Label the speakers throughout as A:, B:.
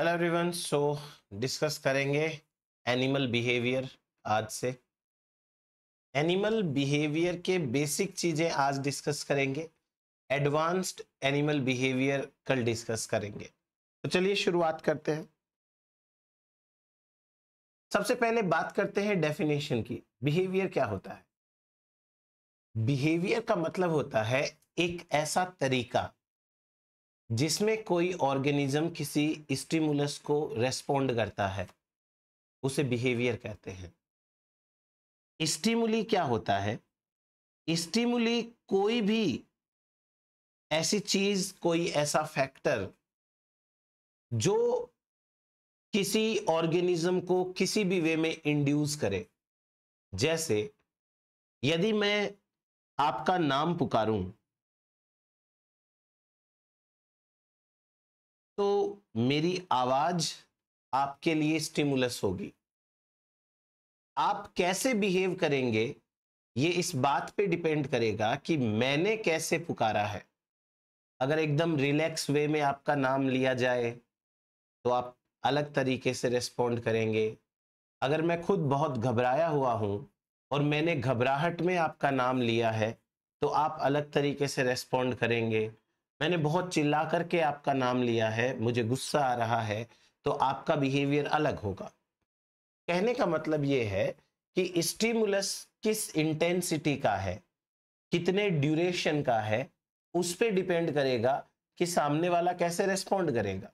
A: hello everyone so discuss करेंगे animal behaviour आज से एनिमल बिहेवियर के बेसिक चीज़ें आज डिस्कस करेंगे एडवांस्ड एनिमल बिहेवियर कल डिस्कस करेंगे तो चलिए शुरुआत करते हैं सबसे पहले बात करते हैं डेफिनेशन की बिहेवियर क्या होता है बिहेवियर का मतलब होता है एक ऐसा तरीका जिसमें कोई ऑर्गेनिज्म किसी स्टिमुलस को रेस्पोंड करता है उसे बिहेवियर कहते हैं स्टिमुली क्या होता है स्टिमुली कोई भी ऐसी चीज कोई ऐसा फैक्टर जो किसी ऑर्गेनिज्म को किसी भी वे में इंड्यूस करे जैसे यदि मैं आपका नाम पुकारूं तो मेरी आवाज आपके लिए स्टिमुलस होगी आप कैसे बिहेव करेंगे ये इस बात पे डिपेंड करेगा कि मैंने कैसे पुकारा है अगर एकदम रिलैक्स वे में आपका नाम लिया जाए तो आप अलग तरीके से रेस्पॉन्ड करेंगे अगर मैं खुद बहुत घबराया हुआ हूँ और मैंने घबराहट में आपका नाम लिया है तो आप अलग तरीके से रेस्पोंड करेंगे मैंने बहुत चिल्ला करके आपका नाम लिया है मुझे गुस्सा आ रहा है तो आपका बिहेवियर अलग होगा कहने का मतलब ये है कि स्टिमुलस किस इंटेंसिटी का है कितने ड्यूरेशन का है उस पर डिपेंड करेगा कि सामने वाला कैसे रेस्पॉन्ड करेगा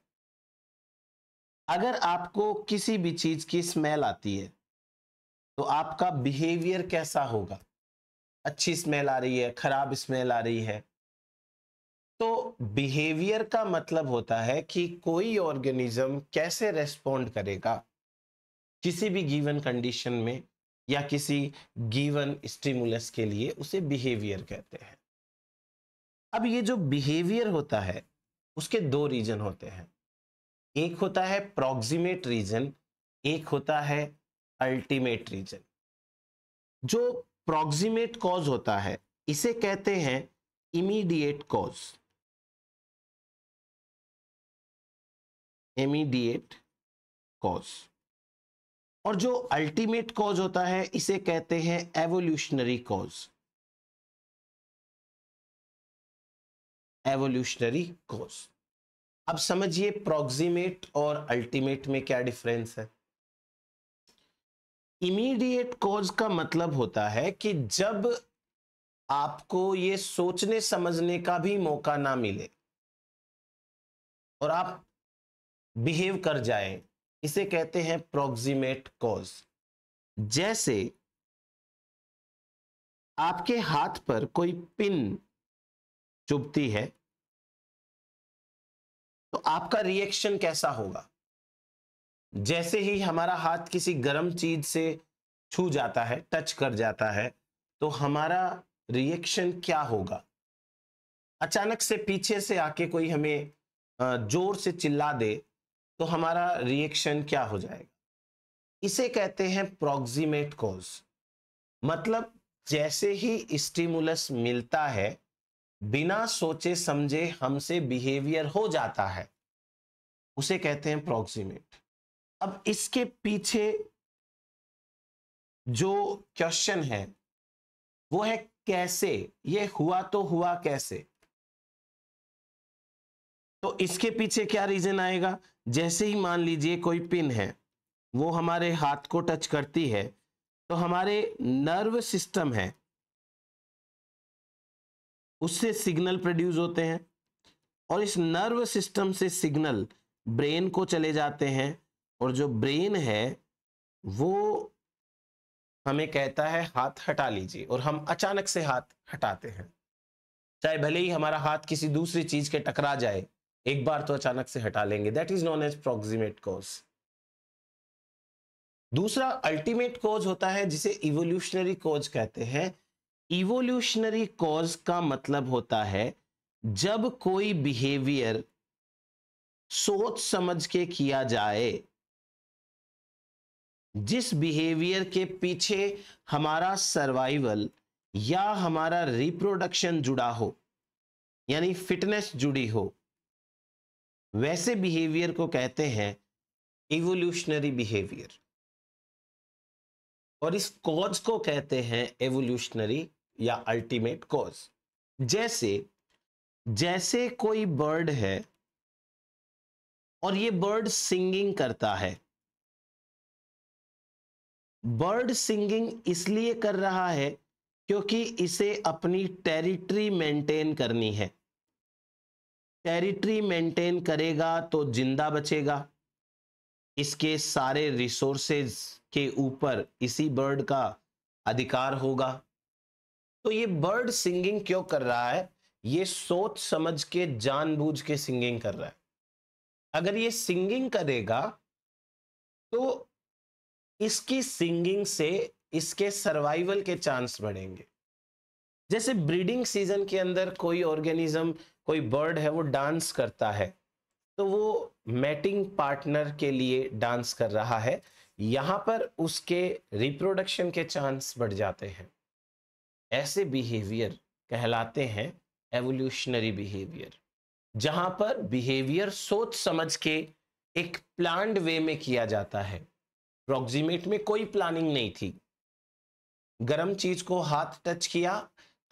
A: अगर आपको किसी भी चीज की स्मेल आती है तो आपका बिहेवियर कैसा होगा अच्छी स्मेल आ रही है खराब स्मेल आ रही है तो बिहेवियर का मतलब होता है कि कोई ऑर्गेनिज्म कैसे रेस्पॉन्ड करेगा किसी भी गिवन कंडीशन में या किसी गिवन स्टिमुलस के लिए उसे बिहेवियर कहते हैं अब ये जो बिहेवियर होता है उसके दो रीजन होते हैं एक होता है प्रॉक्सिमेट रीजन एक होता है अल्टीमेट रीजन जो प्रॉक्सिमेट कॉज होता है इसे कहते हैं इमीडिएट कॉज इमीडिएट कॉज और जो अल्टीमेट कॉज होता है इसे कहते हैं एवोल्यूशनरी कॉज एवोल्यूशनरी कॉज अब समझिए प्रॉक्सिमेट और अल्टीमेट में क्या डिफरेंस है इमीडिएट कॉज का मतलब होता है कि जब आपको ये सोचने समझने का भी मौका ना मिले और आप बिहेव कर जाए इसे कहते हैं
B: प्रोक्सीमेट कॉज जैसे आपके हाथ पर कोई पिन चुभती है
A: तो आपका रिएक्शन कैसा होगा जैसे ही हमारा हाथ किसी गर्म चीज से छू जाता है टच कर जाता है तो हमारा रिएक्शन क्या होगा अचानक से पीछे से आके कोई हमें जोर से चिल्ला दे तो हमारा रिएक्शन क्या हो जाएगा इसे कहते हैं प्रोक्सीमेट कॉज मतलब जैसे ही स्टिमुलस मिलता है बिना सोचे समझे हमसे बिहेवियर हो जाता है उसे कहते हैं प्रोक्सीमेट अब इसके पीछे जो क्वेश्चन है वो है कैसे ये हुआ तो हुआ कैसे तो इसके पीछे क्या रीजन आएगा जैसे ही मान लीजिए कोई पिन है वो हमारे हाथ को टच करती है तो हमारे नर्व सिस्टम है उससे सिग्नल प्रोड्यूस होते हैं और इस नर्व सिस्टम से सिग्नल ब्रेन को चले जाते हैं और जो ब्रेन है वो हमें कहता है हाथ हटा लीजिए और हम अचानक से हाथ हटाते हैं चाहे भले ही हमारा हाथ किसी दूसरी चीज के टकरा जाए एक बार तो अचानक से हटा लेंगे that is known as proximate cause दूसरा अल्टीमेट कॉज होता है जिसे इवोल्यूशनरी कॉज कहते हैं इवोल्यूशनरी कॉज का मतलब होता है जब कोई बिहेवियर सोच समझ के किया जाए जिस बिहेवियर के पीछे हमारा सर्वाइवल या हमारा रिप्रोडक्शन जुड़ा हो यानी फिटनेस जुड़ी हो वैसे बिहेवियर को कहते हैं इवोल्यूशनरी बिहेवियर और इस कॉज को कहते हैं एवोल्यूशनरी या अल्टीमेट कॉज जैसे जैसे कोई बर्ड है और ये बर्ड सिंगिंग करता है बर्ड सिंगिंग इसलिए कर रहा है क्योंकि इसे अपनी टेरिटरी मेंटेन करनी है टेरिटरी मेंटेन करेगा तो जिंदा बचेगा इसके सारे रिसोर्सेज के ऊपर इसी बर्ड का अधिकार होगा तो ये बर्ड सिंगिंग क्यों कर रहा है ये सोच समझ के जानबूझ के सिंगिंग कर रहा है अगर ये सिंगिंग करेगा तो इसकी सिंगिंग से इसके सर्वाइवल के चांस बढ़ेंगे जैसे ब्रीडिंग सीजन के अंदर कोई ऑर्गेनिज्म कोई बर्ड है वो डांस करता है तो वो मैटिंग पार्टनर के लिए डांस कर रहा है यहाँ पर उसके रिप्रोडक्शन के चांस बढ़ जाते हैं ऐसे बिहेवियर कहलाते हैं एवोल्यूशनरी बिहेवियर जहाँ पर बिहेवियर सोच समझ के एक प्लान्ड वे में किया जाता है प्रॉक्सिमेट में कोई प्लानिंग नहीं थी गरम चीज को हाथ टच किया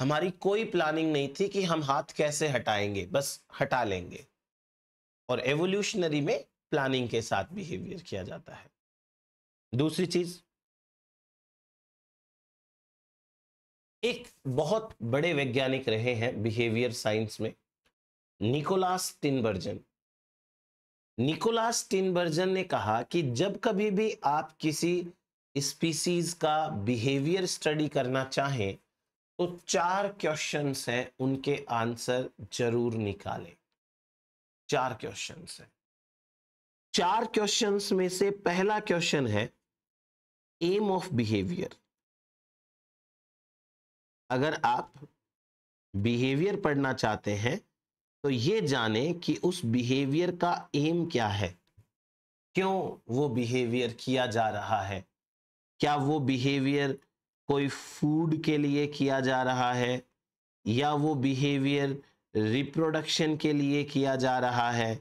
A: हमारी कोई प्लानिंग नहीं थी कि हम हाथ कैसे हटाएंगे बस हटा लेंगे और एवोल्यूशनरी में प्लानिंग के साथ बिहेवियर किया जाता है दूसरी चीज एक बहुत बड़े वैज्ञानिक रहे हैं बिहेवियर साइंस में निकोलास टिनबर्जन निकोलास टिनबर्जन ने कहा कि जब कभी भी आप किसी स्पीसीज का बिहेवियर स्टडी करना चाहें तो चार क्वेश्चन हैं उनके आंसर जरूर निकालें चार क्वेश्चन हैं चार क्वेश्चन में से पहला क्वेश्चन है एम ऑफ बिहेवियर अगर आप बिहेवियर पढ़ना चाहते हैं तो ये जाने कि उस बिहेवियर का एम क्या है क्यों वो बिहेवियर किया जा रहा है क्या वो बिहेवियर कोई फूड के लिए किया जा रहा है या वो बिहेवियर रिप्रोडक्शन के लिए किया जा रहा है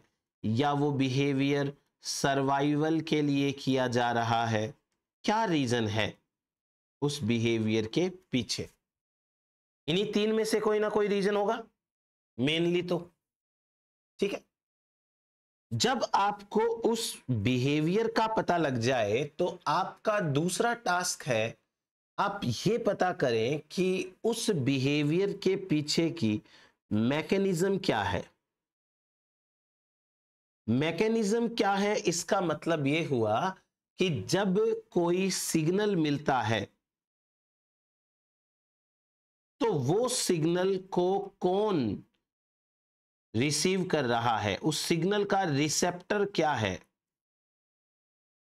A: या वो बिहेवियर सर्वाइवल के लिए किया जा रहा है क्या रीज़न है उस बिहेवियर के पीछे इन्हीं तीन में से कोई ना कोई रीज़न होगा मेनली तो ठीक है जब आपको उस बिहेवियर का पता लग जाए तो आपका दूसरा टास्क है आप ये पता करें कि उस बिहेवियर के पीछे की मैकेनिज्म क्या है मैकेनिज्म क्या है इसका मतलब ये हुआ कि जब कोई सिग्नल मिलता है तो वो सिग्नल को कौन रिसीव कर रहा है उस सिग्नल का रिसेप्टर क्या है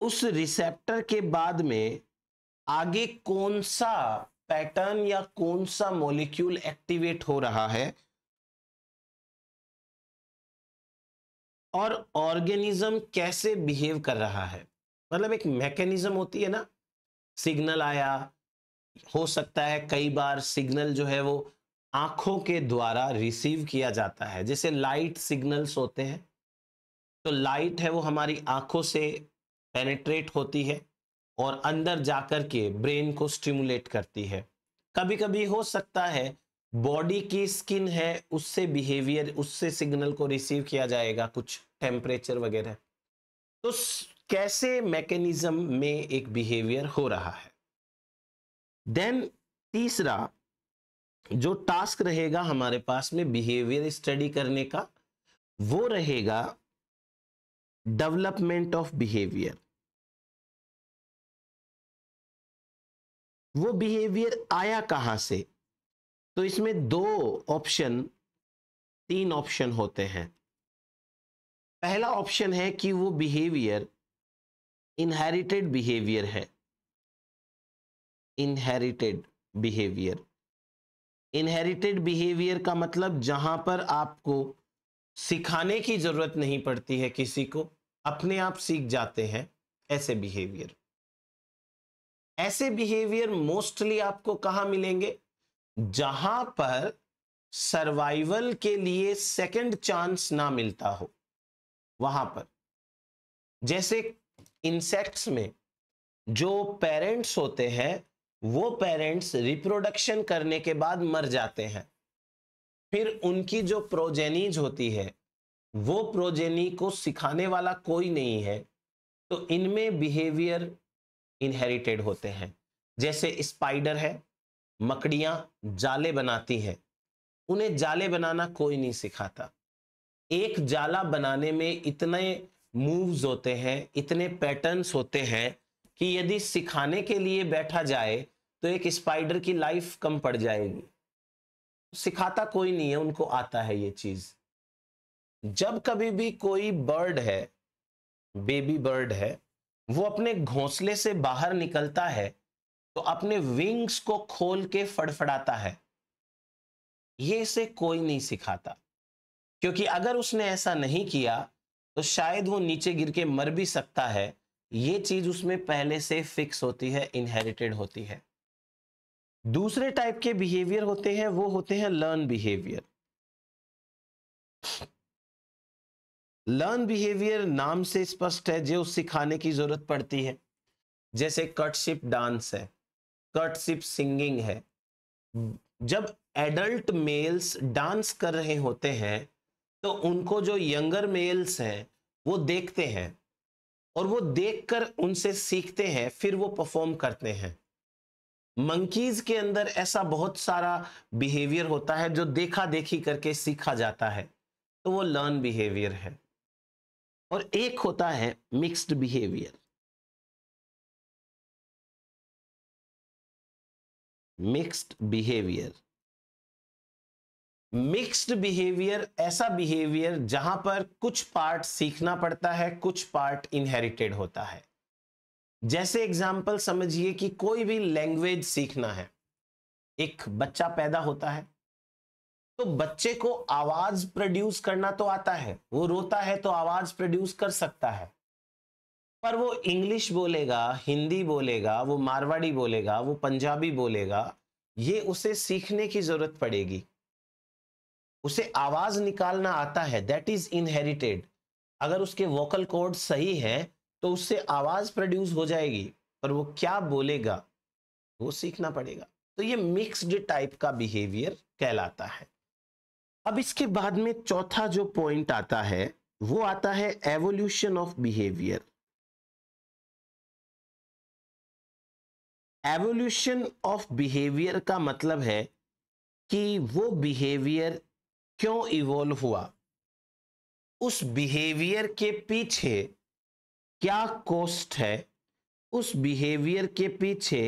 A: उस रिसेप्टर के बाद में आगे कौन सा पैटर्न या कौन सा मॉलिक्यूल एक्टिवेट हो रहा है और ऑर्गेनिज्म कैसे बिहेव कर रहा है मतलब एक मैकेनिज्म होती है ना सिग्नल आया हो सकता है कई बार सिग्नल जो है वो आंखों के द्वारा रिसीव किया जाता है जैसे लाइट सिग्नल्स होते हैं तो लाइट है वो हमारी आंखों से पेनेट्रेट होती है और अंदर जाकर के ब्रेन को स्टिमुलेट करती है कभी कभी हो सकता है बॉडी की स्किन है उससे बिहेवियर उससे सिग्नल को रिसीव किया जाएगा कुछ टेम्परेचर वगैरह तो कैसे मैकेनिज्म में एक बिहेवियर हो रहा है देन तीसरा जो टास्क रहेगा हमारे पास में बिहेवियर स्टडी करने का वो रहेगा डेवलपमेंट ऑफ बिहेवियर
B: वो बिहेवियर आया कहाँ से
A: तो इसमें दो ऑप्शन तीन ऑप्शन होते हैं पहला ऑप्शन है कि वो बिहेवियर इनहेरिटेड बिहेवियर है इनहेरिटेड बिहेवियर इनहेरिटेड बिहेवियर का मतलब जहां पर आपको सिखाने की जरूरत नहीं पड़ती है किसी को अपने आप सीख जाते हैं ऐसे बिहेवियर ऐसे बिहेवियर मोस्टली आपको कहा मिलेंगे जहां पर सर्वाइवल के लिए सेकंड चांस ना मिलता हो वहां पर जैसे इंसेक्ट्स में जो पेरेंट्स होते हैं वो पेरेंट्स रिप्रोडक्शन करने के बाद मर जाते हैं फिर उनकी जो प्रोजेनीज होती है वो प्रोजेनी को सिखाने वाला कोई नहीं है तो इनमें बिहेवियर इनहेरिटेड होते हैं जैसे स्पाइडर है मकड़ियाँ जाले बनाती हैं उन्हें जाले बनाना कोई नहीं सिखाता एक जाला बनाने में इतने मूव्स होते हैं इतने पैटर्न्स होते हैं कि यदि सिखाने के लिए बैठा जाए तो एक स्पाइडर की लाइफ कम पड़ जाएगी सिखाता कोई नहीं है उनको आता है ये चीज जब कभी भी कोई बर्ड है बेबी बर्ड है वो अपने घोंसले से बाहर निकलता है तो अपने विंग्स को खोल के फड़फड़ाता है ये इसे कोई नहीं सिखाता क्योंकि अगर उसने ऐसा नहीं किया तो शायद वो नीचे गिर के मर भी सकता है ये चीज उसमें पहले से फिक्स होती है इनहेरिटेड होती है दूसरे टाइप के बिहेवियर होते हैं वो होते हैं लर्न बिहेवियर लर्न बिहेवियर नाम से स्पष्ट है जो सिखाने की जरूरत पड़ती है जैसे कटशिप डांस है कटशिप सिंगिंग है जब एडल्ट मेल्स डांस कर रहे होते हैं तो उनको जो यंगर मेल्स हैं वो देखते हैं और वो देखकर उनसे सीखते हैं फिर वो परफॉर्म करते हैं मंकीज के अंदर ऐसा बहुत सारा बिहेवियर होता है जो देखा देखी करके सीखा जाता है तो वो लर्न बिहेवियर है और एक होता है mixed behaviour
B: mixed behaviour
A: mixed behaviour ऐसा बिहेवियर जहां पर कुछ पार्ट सीखना पड़ता है कुछ पार्ट इनहेरिटेड होता है जैसे एग्जाम्पल समझिए कि कोई भी लैंग्वेज सीखना है एक बच्चा पैदा होता है तो बच्चे को आवाज प्रोड्यूस करना तो आता है वो रोता है तो आवाज प्रोड्यूस कर सकता है पर वो इंग्लिश बोलेगा हिंदी बोलेगा वो मारवाड़ी बोलेगा वो पंजाबी बोलेगा ये उसे सीखने की जरूरत पड़ेगी उसे आवाज निकालना आता है दैट इज इनहेरिटेड अगर उसके वोकल कोड सही है तो उससे आवाज प्रोड्यूस हो जाएगी पर वो क्या बोलेगा वो सीखना पड़ेगा तो ये मिक्स्ड टाइप का बिहेवियर कहलाता है अब इसके बाद में चौथा जो पॉइंट आता है वो आता है evolution of behaviour evolution of behaviour का मतलब है कि वो बिहेवियर क्यों इवोल्व हुआ उस बिहेवियर के पीछे क्या कॉस्ट है उस बिहेवियर के पीछे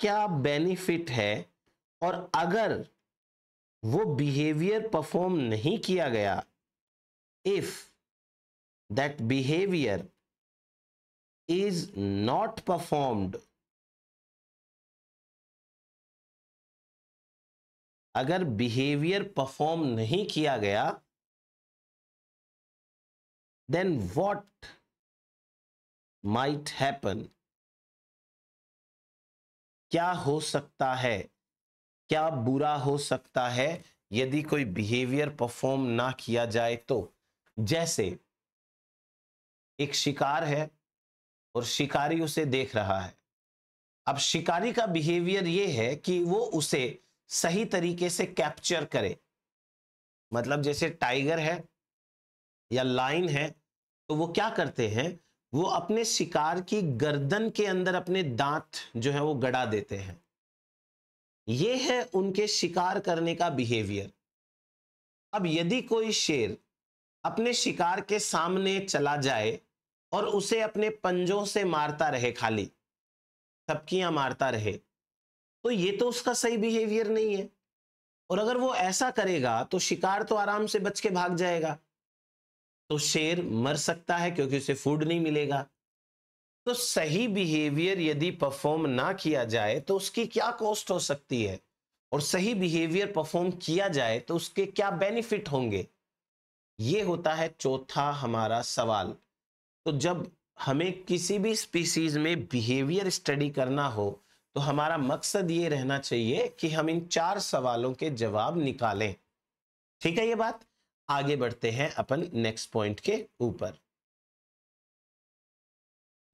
A: क्या बेनिफिट है और अगर वो बिहेवियर परफॉर्म नहीं किया गया if that behaviour is not
B: performed
A: अगर बिहेवियर परफॉर्म नहीं किया गया देन वॉट माइट हैपन क्या हो सकता है क्या बुरा हो सकता है यदि कोई बिहेवियर परफॉर्म ना किया जाए तो जैसे एक शिकार है और शिकारी उसे देख रहा है अब शिकारी का बिहेवियर ये है कि वो उसे सही तरीके से कैप्चर करे मतलब जैसे टाइगर है या लाइन है तो वो क्या करते हैं वो अपने शिकार की गर्दन के अंदर अपने दांत जो है वो गड़ा देते हैं ये है उनके शिकार करने का बिहेवियर अब यदि कोई शेर अपने शिकार के सामने चला जाए और उसे अपने पंजों से मारता रहे खाली थपकियां मारता रहे तो ये तो उसका सही बिहेवियर नहीं है और अगर वो ऐसा करेगा तो शिकार तो आराम से बच के भाग जाएगा तो शेर मर सकता है क्योंकि उसे फूड नहीं मिलेगा तो सही बिहेवियर यदि परफॉर्म ना किया जाए तो उसकी क्या कॉस्ट हो सकती है और सही बिहेवियर परफॉर्म किया जाए तो उसके क्या बेनिफिट होंगे ये होता है चौथा हमारा सवाल तो जब हमें किसी भी स्पीसीज में बिहेवियर स्टडी करना हो तो हमारा मकसद ये रहना चाहिए कि हम इन चार सवालों के जवाब निकालें ठीक है ये बात आगे बढ़ते हैं अपन नेक्स्ट पॉइंट के ऊपर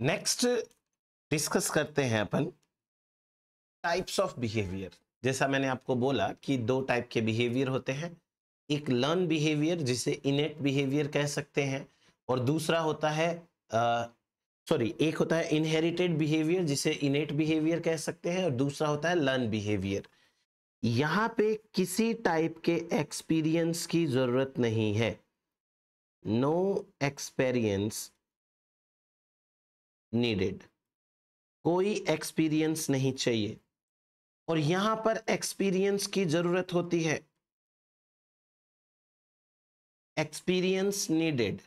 A: नेक्स्ट डिस्कस करते हैं अपन टाइप्स ऑफ बिहेवियर जैसा मैंने आपको बोला कि दो टाइप के बिहेवियर होते हैं एक लर्न बिहेवियर जिसे इनेट बिहेवियर कह सकते हैं और दूसरा होता है सॉरी एक होता है इनहेरिटेड बिहेवियर जिसे इनेट बिहेवियर कह सकते हैं और दूसरा होता है लर्न बिहेवियर यहाँ पे किसी टाइप के एक्सपीरियंस की ज़रूरत नहीं है नो एक्सपीरियंस नीडेड कोई एक्सपीरियंस नहीं चाहिए और यहां पर एक्सपीरियंस की जरूरत होती है एक्सपीरियंस नीडेड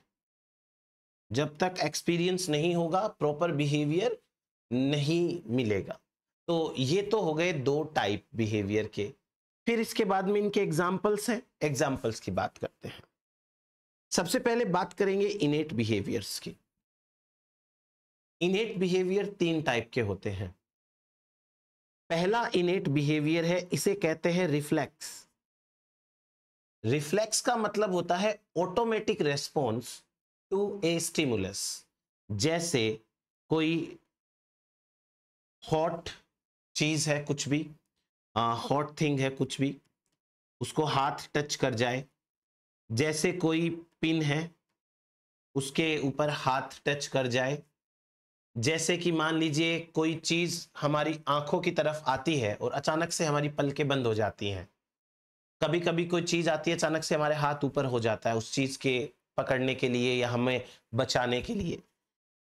A: जब तक एक्सपीरियंस नहीं होगा प्रॉपर बिहेवियर नहीं मिलेगा तो ये तो हो गए दो टाइप बिहेवियर के फिर इसके बाद में इनके एग्जाम्पल्स हैं एग्जाम्पल्स की बात करते हैं सबसे पहले बात करेंगे इनेट बिहेवियर्स की इनेट बिहेवियर तीन टाइप के होते हैं पहला इनेट बिहेवियर है इसे कहते हैं रिफ्लेक्स रिफ्लेक्स का मतलब होता है automatic response to a stimulus जैसे कोई हॉट चीज है कुछ भी हॉट थिंग है कुछ भी उसको हाथ टच कर जाए जैसे कोई पिन है उसके ऊपर हाथ टच कर जाए जैसे कि मान लीजिए कोई चीज़ हमारी आंखों की तरफ आती है और अचानक से हमारी पलकें बंद हो जाती हैं कभी कभी कोई चीज़ आती है अचानक से हमारे हाथ ऊपर हो जाता है उस चीज़ के पकड़ने के लिए या हमें बचाने के लिए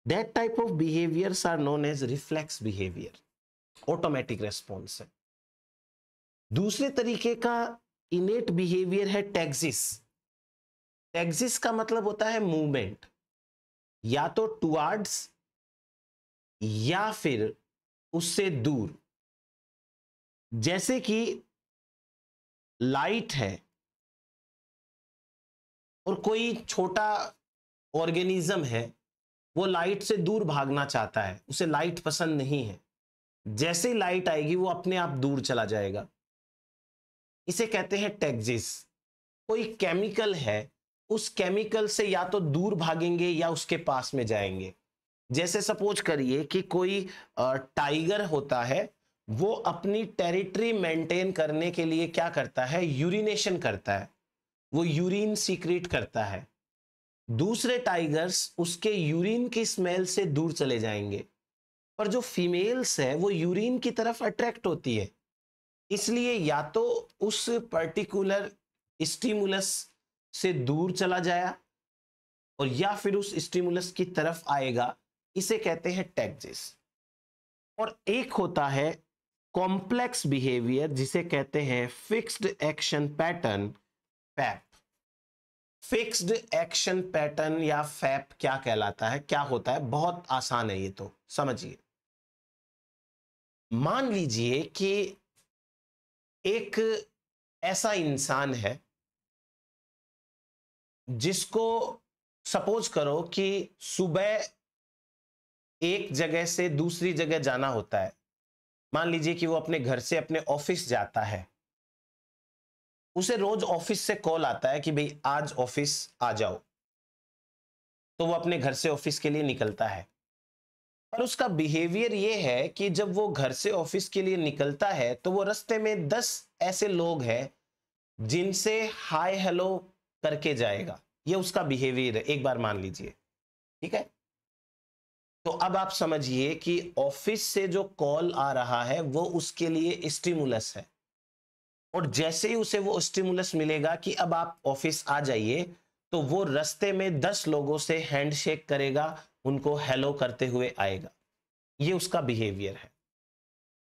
A: that type of behaviours are known as reflex behaviour automatic response है दूसरे तरीके का इनेट बिहेवियर है टैक्सिस टैक्सिस का मतलब होता है मूवमेंट या तो टुवार्ड्स या
B: फिर उससे दूर जैसे कि
A: लाइट है और कोई छोटा ऑर्गेनिज्म है वो लाइट से दूर भागना चाहता है उसे लाइट पसंद नहीं है जैसे ही लाइट आएगी वो अपने आप दूर चला जाएगा इसे कहते हैं टेक्जिस कोई केमिकल है उस केमिकल से या तो दूर भागेंगे या उसके पास में जाएंगे जैसे सपोज करिए कि कोई टाइगर होता है वो अपनी टेरिटरी मेंटेन करने के लिए क्या करता है यूरिनेशन करता है वो यूरिन सीक्रेट करता है दूसरे टाइगर्स उसके यूरिन की स्मेल से दूर चले जाएंगे पर जो फीमेल्स है वो यूरिन की तरफ अट्रैक्ट होती है इसलिए या तो उस पर्टिकुलर स्टिमुलस से दूर चला जाया और या फिर उस स्टिमुलस की तरफ आएगा इसे कहते हैं टैक्सेस और एक होता है कॉम्प्लेक्स बिहेवियर जिसे कहते हैं fixed action pattern FAP fixed action pattern या फैप क्या कहलाता है क्या होता है बहुत आसान है ये तो समझिए मान लीजिए कि एक ऐसा इंसान है जिसको सपोज करो कि सुबह एक जगह से दूसरी जगह जाना होता है मान लीजिए कि वो अपने घर से अपने ऑफिस जाता है उसे रोज ऑफिस से कॉल आता है कि भाई आज ऑफिस आ जाओ तो वो अपने घर से ऑफिस के लिए निकलता है पर उसका बिहेवियर ये है कि जब वो घर से ऑफिस के लिए निकलता है तो वो रस्ते में दस ऐसे लोग हैं जिनसे हाय हेलो करके जाएगा ये उसका बिहेवियर है एक बार मान लीजिए ठीक है तो अब आप समझिए कि ऑफिस से जो कॉल आ रहा है वो उसके लिए स्टिमुलस है और जैसे ही उसे वो स्टिमुलस मिलेगा कि अब आप ऑफिस आ जाइए तो वो रस्ते में दस लोगों से हैंडशेक करेगा उनको हेलो करते हुए आएगा ये उसका बिहेवियर है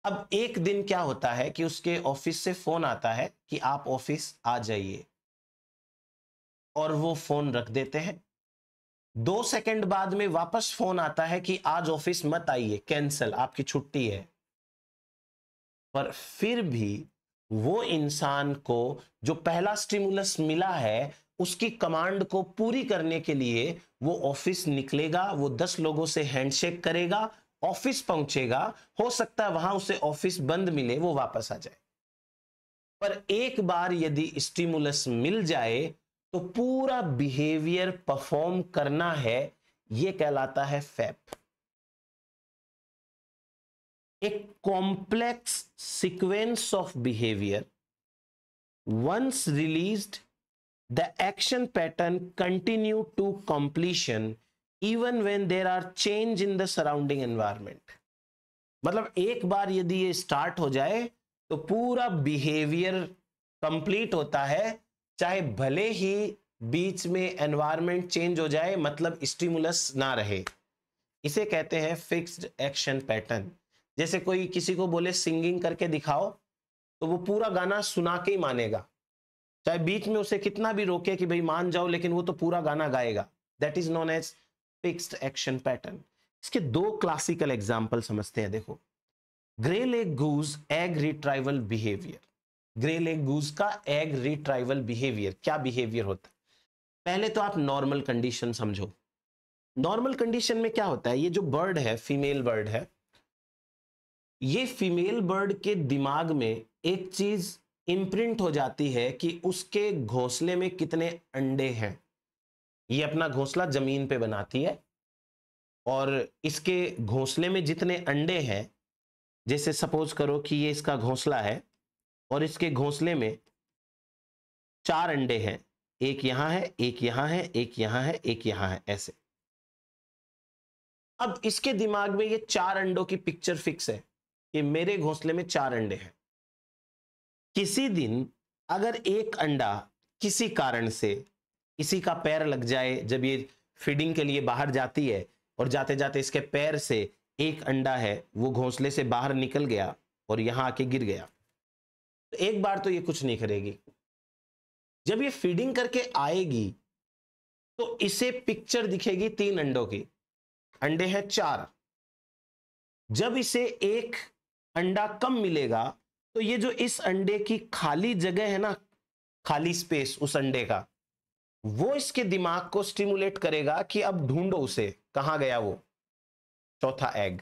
A: अब एक दिन क्या होता है कि उसके ऑफिस से फोन आता है कि आप ऑफिस आ जाइए और वो फोन रख देते हैं दो सेकंड बाद में वापस फोन आता है कि आज ऑफिस मत आइए कैंसल आपकी छुट्टी है पर फिर भी वो इंसान को जो पहला स्टिमुलस मिला है उसकी कमांड को पूरी करने के लिए वो ऑफिस निकलेगा वो दस लोगों से हैंडशेक करेगा ऑफिस पहुंचेगा हो सकता है वहां उसे ऑफिस बंद मिले वो वापस आ जाए पर एक बार यदि स्टिमुलस मिल जाए तो पूरा बिहेवियर परफॉर्म करना है ये कहलाता है फैप एक complex sequence of behaviour once release the action pattern continue to completion even when there are change in the surrounding environment मतलब एक बार यदि ये स्टार्ट हो जाए तो पूरा बिहेवियर कंप्लीट होता है चाहे भले ही बीच में एनवायरमेंट चेंज हो जाए मतलब स्टिमुलस ना रहे इसे कहते हैं फिक्स्ड एक्शन पैटर्न जैसे कोई किसी को बोले सिंगिंग करके दिखाओ तो वो पूरा गाना सुना के ही मानेगा चाहे बीच में उसे कितना भी रोके कि भाई मान जाओ लेकिन वो तो पूरा गाना गाएगा that is known as fixed action pattern इसके दो क्लासिकल एग्जाम्पल समझते हैं देखो grey lake goose egg retrieval behaviour grey leg goose का एग रिट्राइवल बिहेवियर क्या बिहेवियर होता है पहले तो आप नॉर्मल कंडीशन समझो नॉर्मल कंडीशन में क्या होता है ये जो बर्ड है फीमेल बर्ड है ये फीमेल बर्ड के दिमाग में एक चीज इम्प्रिंट हो जाती है कि उसके घोंसले में कितने अंडे हैं ये अपना घोंसला जमीन पे बनाती है और इसके घोंसले में जितने अंडे हैं जैसे सपोज करो कि ये इसका घोंसला है और इसके घोंसले में चार अंडे हैं एक यहां है एक यहां है एक यहां है एक यहां है ऐसे अब इसके दिमाग में ये चार अंडों की पिक्चर फिक्स है कि मेरे घोंसले में चार अंडे हैं किसी दिन अगर एक अंडा किसी कारण से इसी का पैर लग जाए जब ये फीडिंग के लिए बाहर जाती है और जाते जाते इसके पैर से एक अंडा है वो घोंसले से बाहर निकल गया और यहाँ आके गिर गया एक बार तो ये कुछ नहीं करेगी जब ये फीडिंग करके आएगी तो इसे पिक्चर दिखेगी तीन अंडों की अंडे हैं चार जब इसे एक अंडा कम मिलेगा तो ये जो इस अंडे की खाली जगह है ना खाली स्पेस उस अंडे का वो इसके दिमाग को स्टिमुलेट करेगा कि अब ढूंढो उसे कहां गया वो चौथा एग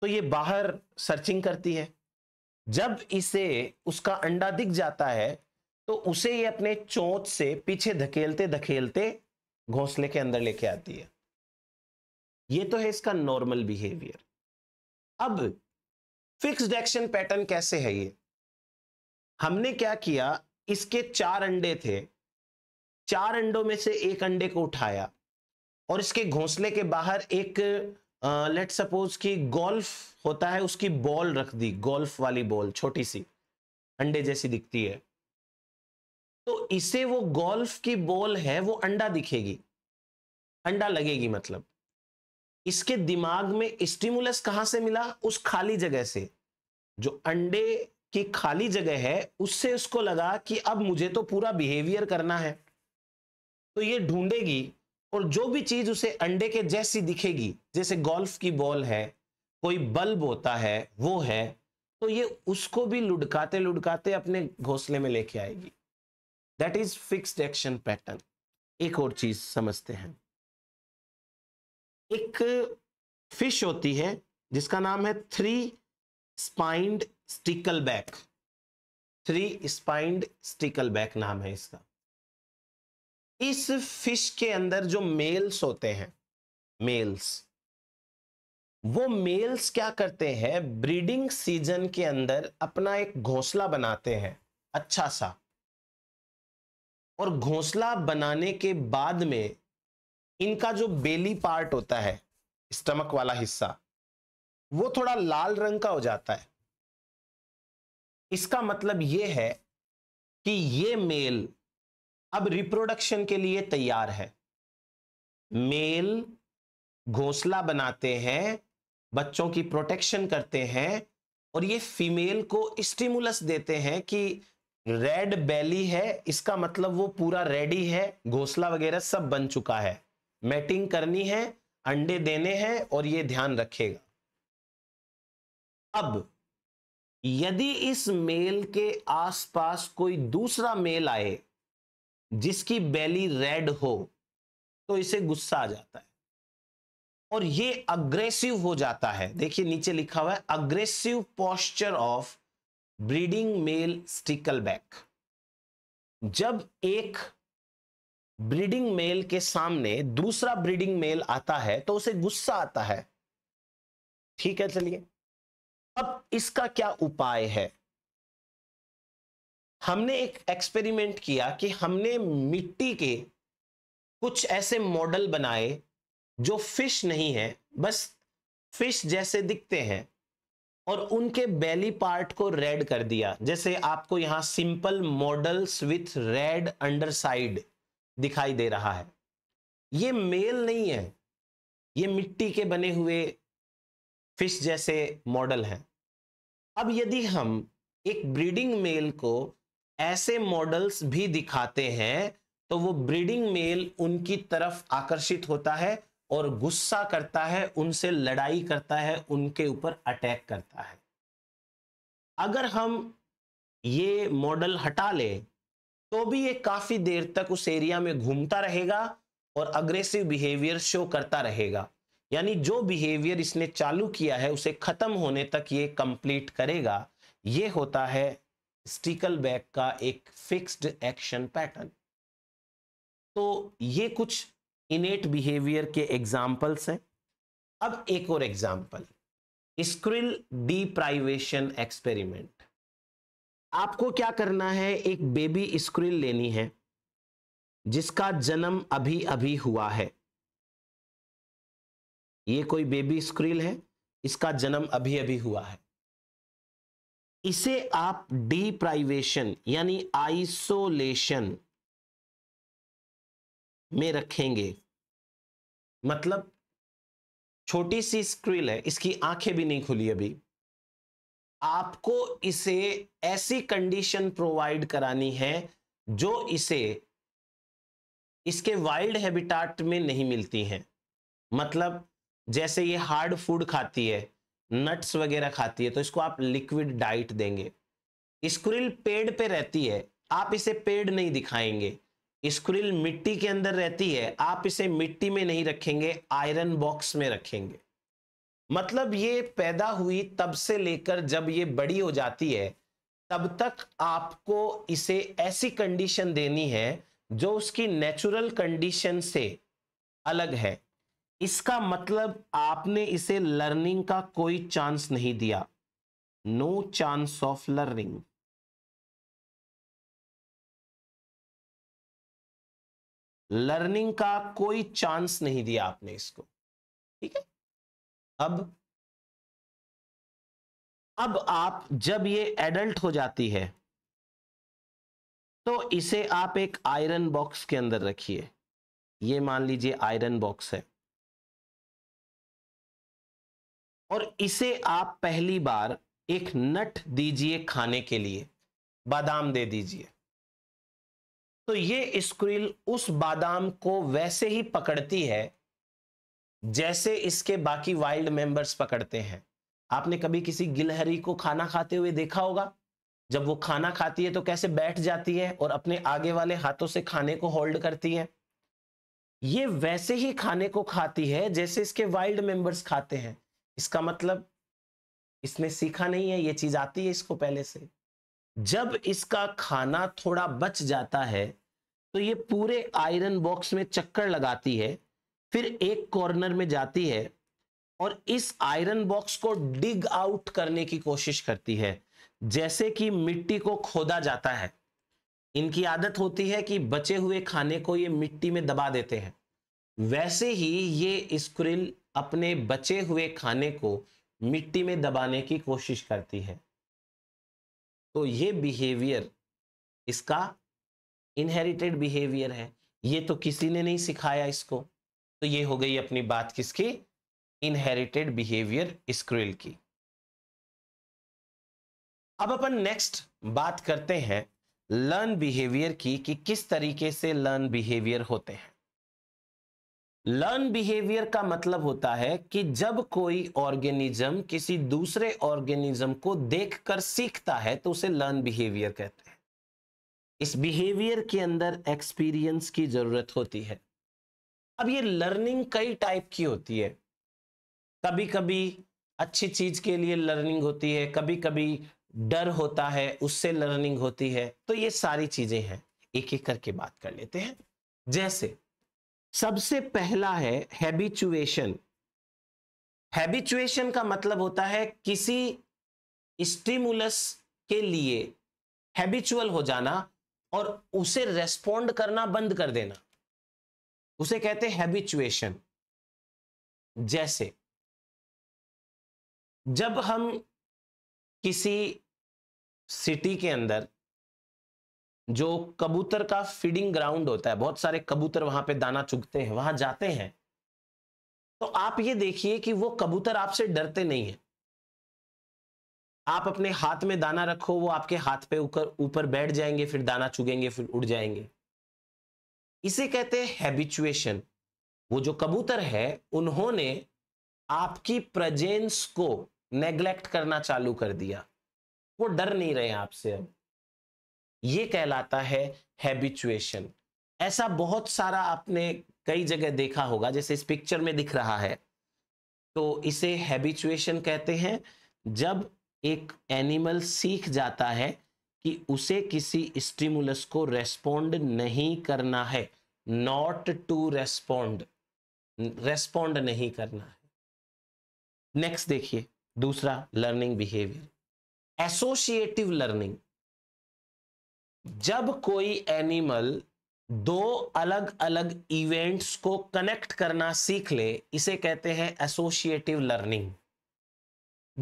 A: तो ये बाहर सर्चिंग करती है जब इसे उसका अंडा दिख जाता है तो उसे ये अपने चोंच से पीछे धकेलते धकेलते घोंसले के अंदर लेके आती है ये तो है इसका नॉर्मल बिहेवियर अब फिक्स्ड एक्शन पैटर्न कैसे है ये हमने क्या किया इसके चार अंडे थे चार अंडों में से एक अंडे को उठाया और इसके घोंसले के बाहर एक लेट सपोज कि गोल्फ होता है उसकी बॉल रख दी गोल्फ वाली बॉल छोटी सी अंडे जैसी दिखती है तो इसे वो गोल्फ की बॉल है वो अंडा दिखेगी अंडा लगेगी मतलब इसके दिमाग में स्टिमुलस कहां से मिला उस खाली जगह से जो अंडे की खाली जगह है उससे उसको लगा कि अब मुझे तो पूरा बिहेवियर करना है तो ये ढूंढेगी और जो भी चीज उसे अंडे के जैसी दिखेगी जैसे गोल्फ की बॉल है कोई बल्ब होता है वो है तो ये उसको भी लुढ़काते लुढ़काते अपने घोंसले में लेके आएगी that is fixed action pattern एक और चीज समझते हैं एक फिश होती है जिसका नाम है three spined stickleback three spined stickleback नाम है इसका इस फिश के अंदर जो मेल्स होते हैं मेल्स वो मेल्स क्या करते हैं ब्रीडिंग सीजन के अंदर अपना एक घोंसला बनाते हैं अच्छा सा और घोंसला बनाने के बाद में इनका जो बेली पार्ट होता है स्टमक वाला हिस्सा वो थोड़ा लाल रंग का हो जाता है इसका मतलब ये है कि ये मेल अब रिप्रोडक्शन के लिए तैयार है मेल घोंसला बनाते हैं बच्चों की प्रोटेक्शन करते हैं और ये फीमेल को स्टिमुलस देते हैं कि रेड बेली है इसका मतलब वो पूरा रेडी है घोंसला वगैरह सब बन चुका है मैटिंग करनी है अंडे देने हैं और ये ध्यान रखेगा अब यदि इस मेल के आसपास कोई दूसरा मेल आए जिसकी बैली रेड हो तो इसे गुस्सा आ जाता है और ये अग्रेसिव हो जाता है देखिए नीचे लिखा हुआ है aggressive posture of breeding male stickleback जब एक ब्रीडिंग मेल के सामने दूसरा ब्रीडिंग मेल आता है तो उसे गुस्सा आता है ठीक है चलिए अब इसका क्या उपाय है हमने एक एक्सपेरिमेंट किया कि हमने मिट्टी के कुछ ऐसे मॉडल बनाए जो फिश नहीं है बस फिश जैसे दिखते हैं और उनके बेली पार्ट को रेड कर दिया जैसे आपको यहाँ simple models with red underside दिखाई दे रहा है ये मेल नहीं है ये मिट्टी के बने हुए फिश जैसे मॉडल हैं अब यदि हम एक ब्रीडिंग मेल को ऐसे मॉडल्स भी दिखाते हैं तो वो ब्रीडिंग मेल उनकी तरफ आकर्षित होता है और गुस्सा करता है उनसे लड़ाई करता है उनके ऊपर अटैक करता है अगर हम ये मॉडल हटा ले तो भी ये काफी देर तक उस एरिया में घूमता रहेगा और अग्रेसिव बिहेवियर शो करता रहेगा यानी जो बिहेवियर इसने चालू किया है उसे खत्म होने तक ये कंप्लीट करेगा ये होता है स्टिकल बैक का एक फिक्स्ड एक्शन पैटर्न तो ये कुछ इनेट बिहेवियर के एग्जाम्पल्स हैं अब एक और एग्जाम्पल स्क्रिल डिप्राइवेशन एक्सपेरिमेंट आपको क्या करना है एक बेबी स्क्रिल लेनी है जिसका जन्म अभी अभी हुआ है ये कोई बेबी स्क्रिल है इसका जन्म अभी अभी हुआ है इसे आप डिप्राइवेशन यानी आइसोलेशन में रखेंगे मतलब छोटी सी स्क्रिल है इसकी आंखें भी नहीं खुली अभी आपको इसे ऐसी कंडीशन प्रोवाइड करानी है जो इसे इसके वाइल्ड हैबिटाट में नहीं मिलती हैं मतलब जैसे ये हार्ड फूड खाती है नट्स वगैरह खाती है तो इसको आप लिक्विड डाइट देंगे स्क्रिल पेड़ पे रहती है आप इसे पेड़ नहीं दिखाएंगे स्क्रिल मिट्टी के अंदर रहती है आप इसे मिट्टी में नहीं रखेंगे आयरन बॉक्स में रखेंगे मतलब ये पैदा हुई तब से लेकर जब ये बड़ी हो जाती है तब तक आपको इसे ऐसी कंडीशन देनी है जो उसकी नेचुरल कंडीशन से अलग है इसका मतलब आपने इसे लर्निंग का कोई चांस नहीं दिया no chance of learning
B: learning का कोई चांस नहीं दिया आपने इसको ठीक है अब
A: अब आप जब ये एडल्ट हो जाती है तो इसे आप एक आयरन बॉक्स के अंदर रखिए ये मान लीजिए आयरन बॉक्स है और इसे आप पहली बार एक नट दीजिए खाने के लिए बादाम दे दीजिए तो ये स्क्रिल उस बादाम को वैसे ही पकड़ती है जैसे इसके बाकी वाइल्ड मेंबर्स पकड़ते हैं आपने कभी किसी गिलहरी को खाना खाते हुए देखा होगा जब वो खाना खाती है तो कैसे बैठ जाती है और अपने आगे वाले हाथों से खाने को होल्ड करती है ये वैसे ही खाने को खाती है जैसे इसके वाइल्ड मेंबर्स खाते हैं इसका मतलब इसने सीखा नहीं है ये चीज आती है इसको पहले से जब इसका खाना थोड़ा बच जाता है तो ये पूरे आयरन बॉक्स में चक्कर लगाती है फिर एक कॉर्नर में जाती है और इस आयरन बॉक्स को डिग आउट करने की कोशिश करती है जैसे कि मिट्टी को खोदा जाता है इनकी आदत होती है कि बचे हुए खाने को ये मिट्टी में दबा देते हैं वैसे ही ये स्क्रिल अपने बचे हुए खाने को मिट्टी में दबाने की कोशिश करती है तो ये बिहेवियर इसका इनहेरिटेड बिहेवियर है ये तो किसी ने नहीं सिखाया इसको तो ये हो गई अपनी बात किसकी इनहेरिटेड बिहेवियर स्क्रिल की अब अपन नेक्स्ट बात करते हैं लर्न बिहेवियर की कि किस तरीके से लर्न बिहेवियर होते हैं लर्न बिहेवियर का मतलब होता है कि जब कोई ऑर्गेनिज्म किसी दूसरे ऑर्गेनिज्म को देखकर सीखता है तो उसे लर्न बिहेवियर कहते हैं इस बिहेवियर के अंदर एक्सपीरियंस की जरूरत होती है अब ये लर्निंग कई टाइप की होती है कभी कभी अच्छी चीज के लिए लर्निंग होती है कभी कभी डर होता है उससे लर्निंग होती है तो ये सारी चीजें हैं एक एक करके बात कर लेते हैं जैसे सबसे पहला है हैबिचुएशन हैबिचुएशन का मतलब होता है किसी स्टिमुलस के लिए हैबिचुअल हो जाना और उसे रेस्पॉन्ड करना बंद कर देना उसे कहते हैं हैबिचुएशन जैसे जब हम किसी सिटी के अंदर जो कबूतर का फीडिंग ग्राउंड होता है बहुत सारे कबूतर वहां पे दाना चुगते हैं वहां जाते हैं तो आप ये देखिए कि वो कबूतर आपसे डरते नहीं है आप अपने हाथ में दाना रखो वो आपके हाथ पे ऊपर ऊपर बैठ जाएंगे फिर दाना चुगेंगे फिर उड़ जाएंगे इसे कहते हैं हैबिचुएशन वो जो कबूतर है उन्होंने आपकी प्रजेंस को नेग्लेक्ट करना चालू कर दिया वो डर नहीं रहे आपसे अब ये कहलाता है हैबिचुएशन ऐसा बहुत सारा आपने कई जगह देखा होगा जैसे इस पिक्चर में दिख रहा है तो इसे हैबिचुएशन कहते हैं जब एक एनिमल सीख जाता है कि उसे किसी स्टिमुलस को रेस्पोंड नहीं करना है नॉट टू रेस्पोंड रेस्पोंड नहीं करना है नेक्स्ट देखिए दूसरा लर्निंग बिहेवियर एसोसिएटिव लर्निंग जब कोई एनिमल दो अलग अलग इवेंट्स को कनेक्ट करना सीख ले इसे कहते हैं एसोशिएटिव लर्निंग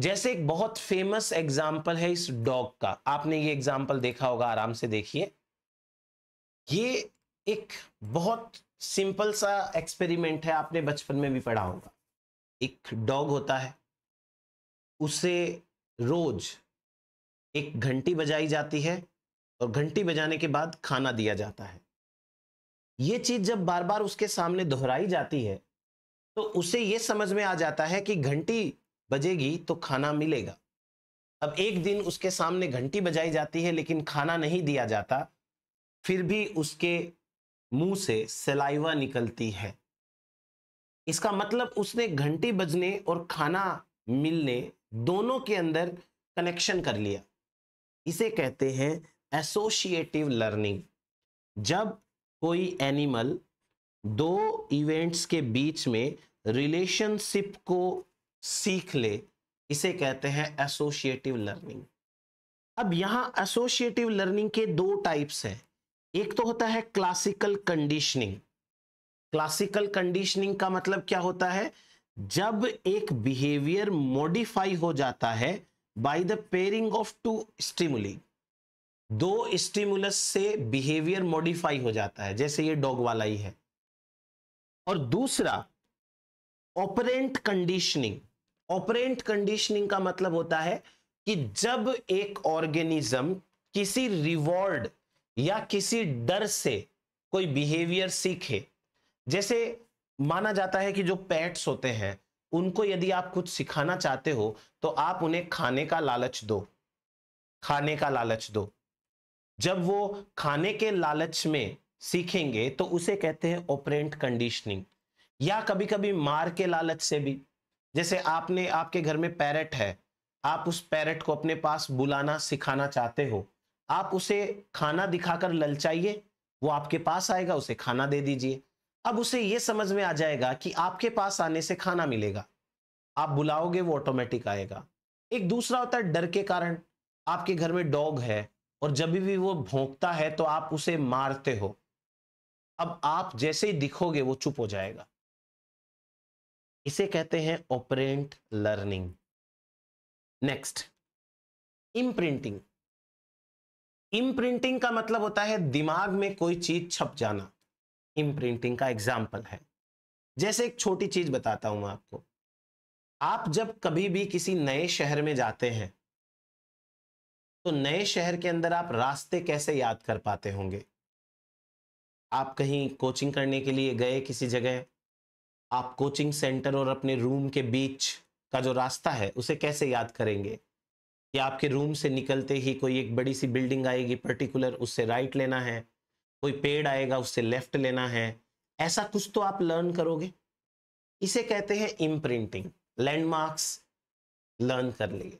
A: जैसे एक बहुत फेमस एग्जाम्पल है इस डॉग का आपने ये एग्जाम्पल देखा होगा आराम से देखिए ये एक बहुत सिंपल सा एक्सपेरिमेंट है आपने बचपन में भी पढ़ा होगा एक डॉग होता है उसे रोज एक घंटी बजाई जाती है और घंटी बजाने के बाद खाना दिया जाता है ये चीज जब बार बार उसके सामने दोहराई जाती है तो उसे ये समझ में आ जाता है कि घंटी बजेगी तो खाना मिलेगा अब एक दिन उसके सामने घंटी बजाई जाती है लेकिन खाना नहीं दिया जाता फिर भी उसके मुंह से सलाइवा निकलती है इसका मतलब उसने घंटी बजने और खाना मिलने दोनों के अंदर कनेक्शन कर लिया इसे कहते हैं एसोशिएटिव लर्निंग जब कोई एनिमल दो इवेंट्स के बीच में रिलेशनशिप को सीख ले इसे कहते हैं एसोशिएटिव लर्निंग अब यहाँ एसोशिएटिव लर्निंग के दो टाइप्स हैं एक तो होता है क्लासिकल कंडीशनिंग क्लासिकल कंडीशनिंग का मतलब क्या होता है जब एक बिहेवियर मॉडिफाई हो जाता है by the pairing of two stimuli दो स्टिमुलस से बिहेवियर मॉडिफाई हो जाता है जैसे ये डॉग वाला ही है और दूसरा ऑपरेंट कंडीशनिंग ऑपरेंट कंडीशनिंग का मतलब होता है कि जब एक ऑर्गेनिज्म किसी रिवॉर्ड या किसी डर से कोई बिहेवियर सीखे जैसे माना जाता है कि जो पैट्स होते हैं उनको यदि आप कुछ सिखाना चाहते हो तो आप उन्हें खाने का लालच दो खाने का लालच दो जब वो खाने के लालच में सीखेंगे तो उसे कहते हैं ऑपरेंट कंडीशनिंग या कभी कभी मार के लालच से भी जैसे आपने आपके घर में पैरट है आप उस पैरट को अपने पास बुलाना सिखाना चाहते हो आप उसे खाना दिखाकर ललचाइए वो आपके पास आएगा उसे खाना दे दीजिए अब उसे ये समझ में आ जाएगा कि आपके पास आने से खाना मिलेगा आप बुलाओगे वो ऑटोमेटिक आएगा एक दूसरा होता है डर के कारण आपके घर में डॉग है और जब भी वो भोंकता है तो आप उसे मारते हो अब आप जैसे ही दिखोगे वो चुप हो जाएगा इसे कहते हैं operant learning next imprinting imprinting का मतलब होता है दिमाग में कोई चीज छप जाना इम्प्रिंटिंग का एग्जाम्पल है जैसे एक छोटी चीज बताता हूं आपको आप जब कभी भी किसी नए शहर में जाते हैं तो नए शहर के अंदर आप रास्ते कैसे याद कर पाते होंगे आप कहीं कोचिंग करने के लिए गए किसी जगह आप कोचिंग सेंटर और अपने रूम के बीच का जो रास्ता है उसे कैसे याद करेंगे कि आपके रूम से निकलते ही कोई एक बड़ी सी बिल्डिंग आएगी पर्टिकुलर उससे राइट लेना है कोई पेड़ आएगा उससे लेफ्ट लेना है ऐसा कुछ तो आप लर्न करोगे इसे कहते हैं इम्प्रिंटिंग लैंडमार्क्स लर्न कर लिए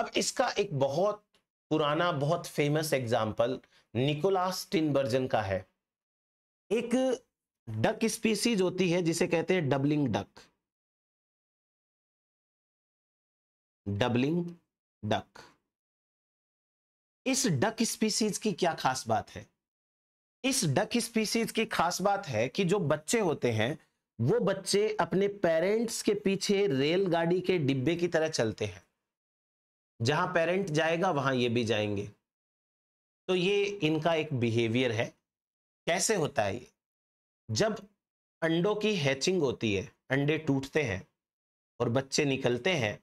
A: अब इसका एक बहुत पुराना बहुत फेमस एग्जाम्पल निकोलास टिनबर्जन का है एक डक स्पीसीज होती है जिसे कहते हैं डबलिंग डक डबलिंग डक इस डक स्पीसीज की क्या खास बात है इस डक स्पीसीज की खास बात है कि जो बच्चे होते हैं वो बच्चे अपने पेरेंट्स के पीछे रेलगाड़ी के डिब्बे की तरह चलते हैं जहां पेरेंट जाएगा वहां ये भी जाएंगे तो ये इनका एक बिहेवियर है कैसे होता है ये जब अंडों की हैचिंग होती है अंडे टूटते हैं और बच्चे निकलते हैं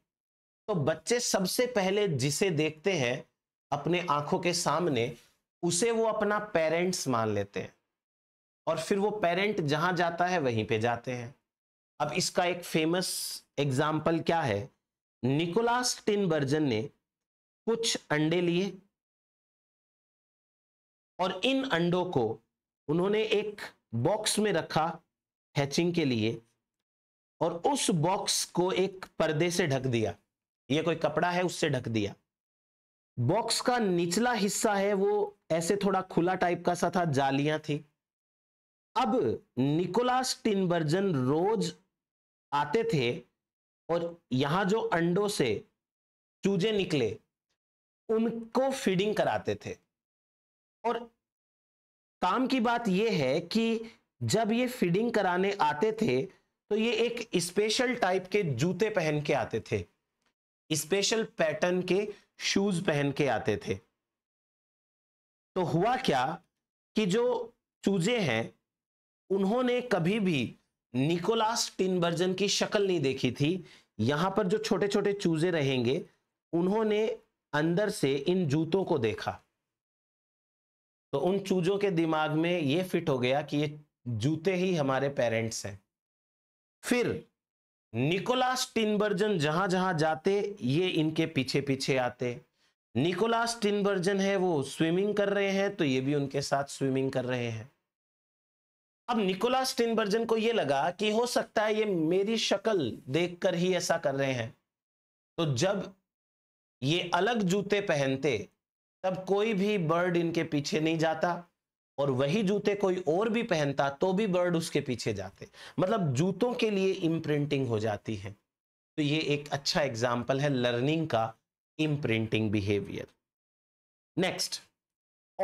A: तो बच्चे सबसे पहले जिसे देखते हैं अपने आंखों के सामने उसे वो अपना पेरेंट्स मान लेते हैं और फिर वो पेरेंट जहां जाता है वहीं पे जाते हैं अब इसका एक फेमस एग्जाम्पल क्या है निकोलास टिनबर्जन ने कुछ अंडे लिए और इन अंडों को उन्होंने एक बॉक्स में रखा हैचिंग के लिए और उस बॉक्स को एक पर्दे से ढक दिया ये कोई कपड़ा है उससे ढक दिया बॉक्स का निचला हिस्सा है वो ऐसे थोड़ा खुला टाइप का सा था जालियां थी अब निकोलास टिनबर्जन रोज आते थे और यहां जो अंडों से चूजे निकले उनको फीडिंग कराते थे और काम की बात यह है कि जब ये फीडिंग कराने आते थे तो ये एक स्पेशल टाइप के जूते पहन के आते थे स्पेशल पैटर्न के शूज पहन के आते थे तो हुआ क्या कि जो चूजे हैं उन्होंने कभी भी निकोलास टिनबर्जन की शक्ल नहीं देखी थी यहां पर जो छोटे छोटे चूजे रहेंगे उन्होंने अंदर से इन जूतों को देखा तो उन चूजों के दिमाग में ये फिट हो गया कि ये जूते ही हमारे पेरेंट्स हैं फिर निकोलास टिनबर्जन जहां जहां जाते ये इनके पीछे पीछे आते निकोलास टिनबर्जन है वो स्विमिंग कर रहे हैं तो ये भी उनके साथ स्विमिंग कर रहे हैं अब निकोला स्टिनबर्जन को यह लगा कि हो सकता है ये मेरी शक्ल देखकर ही ऐसा कर रहे हैं तो जब ये अलग जूते पहनते तब कोई भी बर्ड इनके पीछे नहीं जाता और वही जूते कोई और भी पहनता तो भी बर्ड उसके पीछे जाते मतलब जूतों के लिए इम्प्रिंटिंग हो जाती है तो ये एक अच्छा एग्जाम्पल है लर्निंग का imprinting behaviour next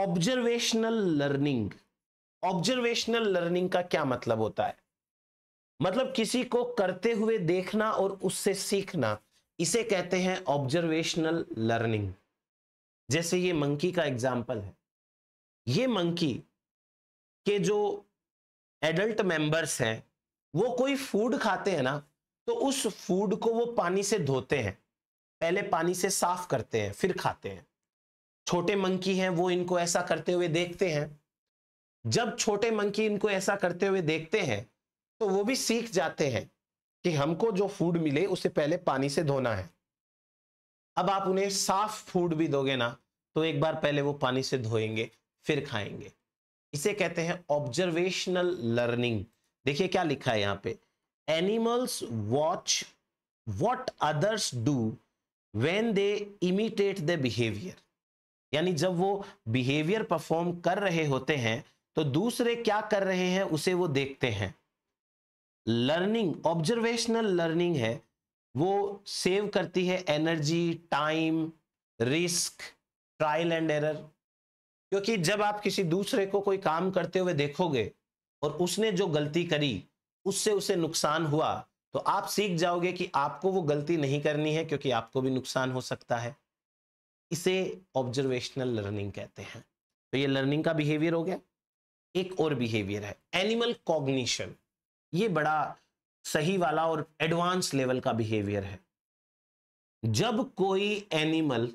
A: observational learning observational learning का क्या मतलब होता है मतलब किसी को करते हुए देखना और उससे सीखना इसे कहते हैं ऑब्जर्वेशनल लर्निंग जैसे ये मंकी का एग्जाम्पल है ये मंकी के जो एडल्ट मेंबर्स हैं वो कोई फूड खाते हैं ना तो उस फूड को वो पानी से धोते हैं पहले पानी से साफ करते हैं फिर खाते हैं छोटे मंकी हैं वो इनको ऐसा करते हुए देखते हैं जब छोटे मंकी इनको ऐसा करते हुए देखते हैं तो वो भी सीख जाते हैं कि हमको जो फूड मिले उसे पहले पानी से धोना है अब आप उन्हें साफ फूड भी दोगे ना तो एक बार पहले वो पानी से धोएंगे फिर खाएंगे इसे कहते हैं ऑब्जर्वेशनल लर्निंग देखिए क्या लिखा है यहाँ पे animals watch what others do when they imitate the behaviour यानी जब वो बिहेवियर परफॉर्म कर रहे होते हैं तो दूसरे क्या कर रहे हैं उसे वो देखते हैं लर्निंग ऑब्जर्वेशनल लर्निंग है वो सेव करती है energy time risk trial and error क्योंकि जब आप किसी दूसरे को कोई काम करते हुए देखोगे और उसने जो गलती करी उससे उसे नुकसान हुआ तो आप सीख जाओगे कि आपको वो गलती नहीं करनी है क्योंकि आपको भी नुकसान हो सकता है इसे ऑब्जर्वेशनल लर्निंग कहते हैं तो ये लर्निंग का बिहेवियर हो गया एक और बिहेवियर है एनिमल कॉग्निशन ये बड़ा सही वाला और एडवांस लेवल का बिहेवियर है जब कोई एनिमल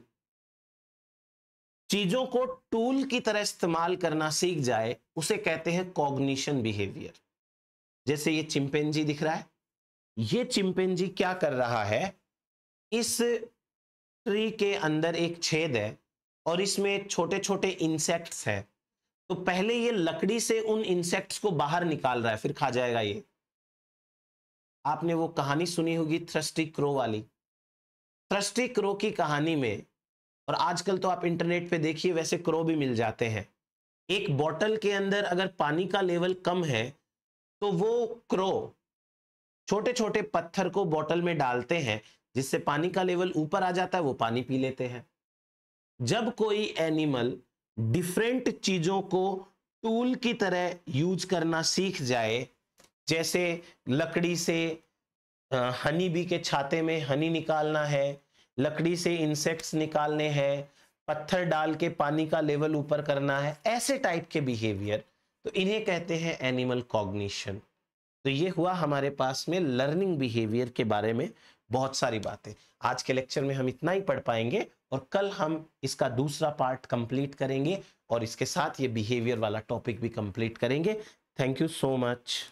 A: चीजों को टूल की तरह इस्तेमाल करना सीख जाए उसे कहते हैं कॉग्निशन बिहेवियर जैसे ये चिंपेंजी दिख रहा है ये चिंपेंजी क्या कर रहा है इस ट्री के अंदर एक छेद है और इसमें छोटे छोटे इंसेक्ट्स हैं तो पहले ये लकड़ी से उन इंसेक्ट्स को बाहर निकाल रहा है फिर खा जाएगा ये आपने वो कहानी सुनी होगी थ्रस्टी क्रो वाली थ्रस्टी क्रो की कहानी में और आजकल तो आप इंटरनेट पे देखिए वैसे क्रो भी मिल जाते हैं एक बॉटल के अंदर अगर पानी का लेवल कम है तो वो क्रो छोटे छोटे पत्थर को बॉटल में डालते हैं जिससे पानी का लेवल ऊपर आ जाता है वो पानी पी लेते हैं जब कोई एनिमल डिफरेंट चीजों को टूल की तरह यूज करना सीख जाए जैसे लकड़ी से हनी बी के छाते में हनी निकालना है लकड़ी से इंसेक्ट्स निकालने हैं पत्थर डाल के पानी का लेवल ऊपर करना है ऐसे टाइप के बिहेवियर तो इन्हें कहते हैं एनिमल कॉग्निशन तो ये हुआ हमारे पास में लर्निंग बिहेवियर के बारे में बहुत सारी बातें आज के लेक्चर में हम इतना ही पढ़ पाएंगे और कल हम इसका दूसरा पार्ट कंप्लीट करेंगे और इसके साथ ये बिहेवियर वाला टॉपिक भी कंप्लीट करेंगे थैंक यू सो मच